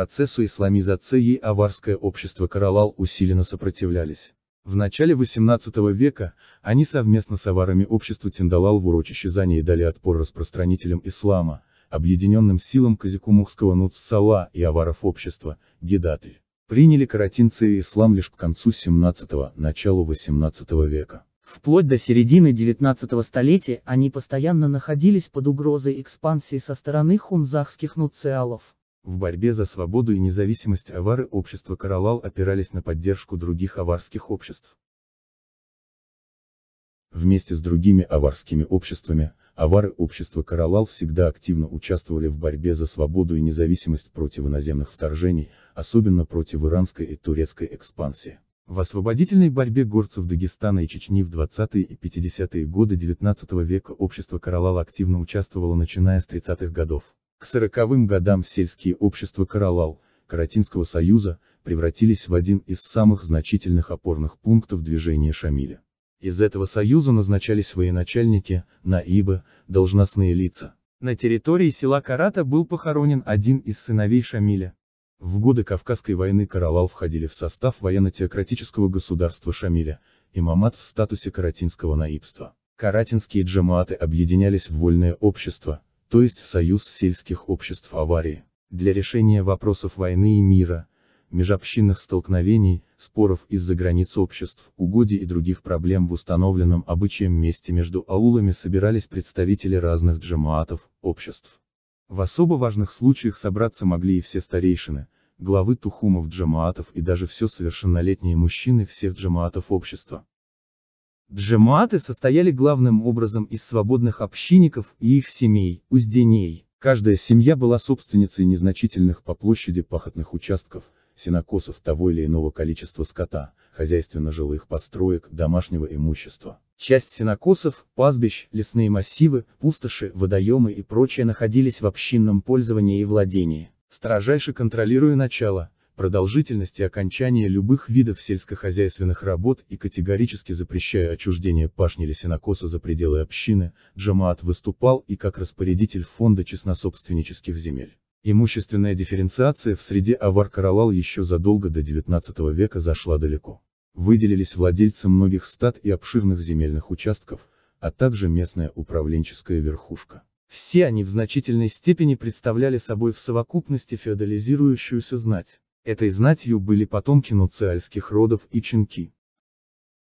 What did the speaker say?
процессу исламизации аварское общество Каралал усиленно сопротивлялись. В начале 18 века, они совместно с аварами общества Тиндалал в урочище Зании дали отпор распространителям ислама, объединенным силам казикумухского Нуцсала и аваров общества, Гедаты. Приняли каратинцы и ислам лишь к концу 17-го, началу 18 века. Вплоть до середины 19 столетия они постоянно находились под угрозой экспансии со стороны хунзахских нуциалов. В борьбе за свободу и независимость авары общества Каралал опирались на поддержку других аварских обществ. Вместе с другими аварскими обществами, авары общества Каралал всегда активно участвовали в борьбе за свободу и независимость против иноземных вторжений, особенно против иранской и турецкой экспансии. В освободительной борьбе горцев Дагестана и Чечни в 20-е и 50-е годы XIX века общество Каралал активно участвовало начиная с 30-х годов. К сороковым годам сельские общества Каралал, Каратинского союза, превратились в один из самых значительных опорных пунктов движения Шамиля. Из этого союза назначались военачальники, наибы, должностные лица. На территории села Карата был похоронен один из сыновей Шамиля. В годы Кавказской войны Каралал входили в состав военно-теократического государства Шамиля, имамат в статусе каратинского наибства. Каратинские джамааты объединялись в вольное общество, то есть в Союз сельских обществ Аварии. Для решения вопросов войны и мира, межобщинных столкновений, споров из-за границ обществ, угодий и других проблем в установленном обычаем месте между аулами собирались представители разных джамаатов, обществ. В особо важных случаях собраться могли и все старейшины, главы тухумов джамаатов и даже все совершеннолетние мужчины всех джамаатов общества. Джематы состояли главным образом из свободных общинников и их семей, узденей. Каждая семья была собственницей незначительных по площади пахотных участков, сенокосов того или иного количества скота, хозяйственно-жилых построек, домашнего имущества. Часть сенокосов, пастбищ, лесные массивы, пустоши, водоемы и прочее находились в общинном пользовании и владении. Строжайше контролируя начало, продолжительности окончания любых видов сельскохозяйственных работ и категорически запрещая отчуждение пашни лесенокоса за пределы общины, Джамаат выступал и как распорядитель фонда чеснособственнических земель. Имущественная дифференциация в среде авар-каралал еще задолго до XIX века зашла далеко. Выделились владельцы многих стад и обширных земельных участков, а также местная управленческая верхушка. Все они в значительной степени представляли собой в совокупности феодализирующуюся знать. Этой знатью были потомки нуциальских родов и чинки.